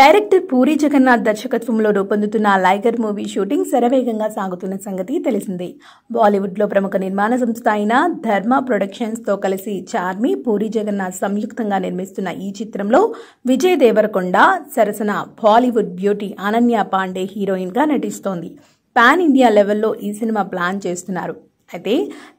director puri Jagannadh దర్శకత్వంలో రూపొందుతున్న లైగర్ movie shooting శరవేగంగా సాగుతున్న సంగతి తెలిసింది బాలీవుడ్ లో ప్రముఖ నిర్మాణ సంస్థ అయిన ధర్మ ప్రొడక్షన్స్ తో కలిసి చార్మి పూరి జగన్నాథ్ సంయుక్తంగా నిర్మిస్తున్న ఈ చిత్రంలో విజయ్ దేవరకొండ సరసన Bollywood beauty Ananya Panday heroine గా నటిస్తోంది పాన్ ఇండియా లెవెల్లో ఈ సినిమా ప్లాన్ చేస్తున్నారు అయితే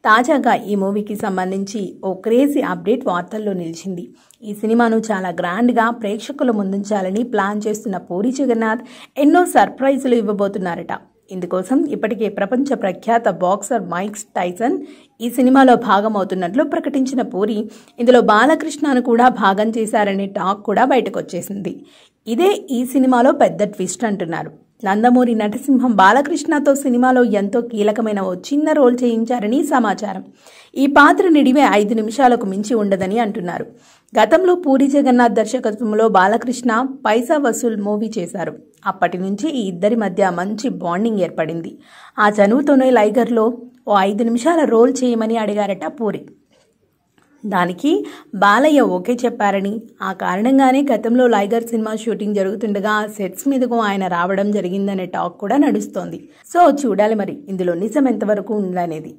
తాజాగా ఈ మూవీకి సంబంధించి ఓ క్రేజీ అప్డేట్ వార్తల్లో నిలిచింది ఈ సినిమాను చాలా గ్రాండ్గా ప్రేక్షకుల ముందుంచాలని ప్లాన్ చేస్తున్న పూరి జగన్నాథ్ ఎన్నో సర్ప్రైజులు ఇవ్వబోతున్నారట ఇందుకోసం ఇప్పటికే ప్రపంచ ప్రఖ్యాత బాక్సర్ మైక్స్ టైసన్ ఈ సినిమాలో భాగమవుతున్నట్లు ప్రకటించిన పూరి ఇందులో బాలకృష్ణను కూడా భాగం చేశారనే టాక్ కూడా బయటకు వచ్చేసింది ఇదే ఈ సినిమాలో పెద్ద ట్విస్ట్ అంటున్నారు నందమూరి నటసింహం బాలకృష్ణతో సినిమాలో ఎంతో కీలకమైన ఓ చిన్న రోల్ చేయించారని సమాచారం ఈ పాత్ర నిడివే ఐదు నిమిషాలకు మించి ఉండదని అంటున్నారు గతంలో పూరి జగన్నాథ్ దర్శకత్వంలో బాలకృష్ణ పైసా వసూల్ మూవీ చేశారు అప్పటి నుంచి ఈ ఇద్దరి మధ్య మంచి బాండింగ్ ఏర్పడింది ఆ చనువుతోనే లైగర్లో ఓ ఐదు నిమిషాల రోల్ చేయమని అడిగారట పూరి దానికి బాలయ్య ఓకే చెప్పారని ఆ కారణంగానే గతంలో లైగర్ సినిమా షూటింగ్ జరుగుతుండగా సెట్స్ మీదకు ఆయన రావడం జరిగిందనే టాక్ కూడా నడుస్తోంది సో చూడాలి మరి ఇందులో నిజం ఎంతవరకు ఉందనేది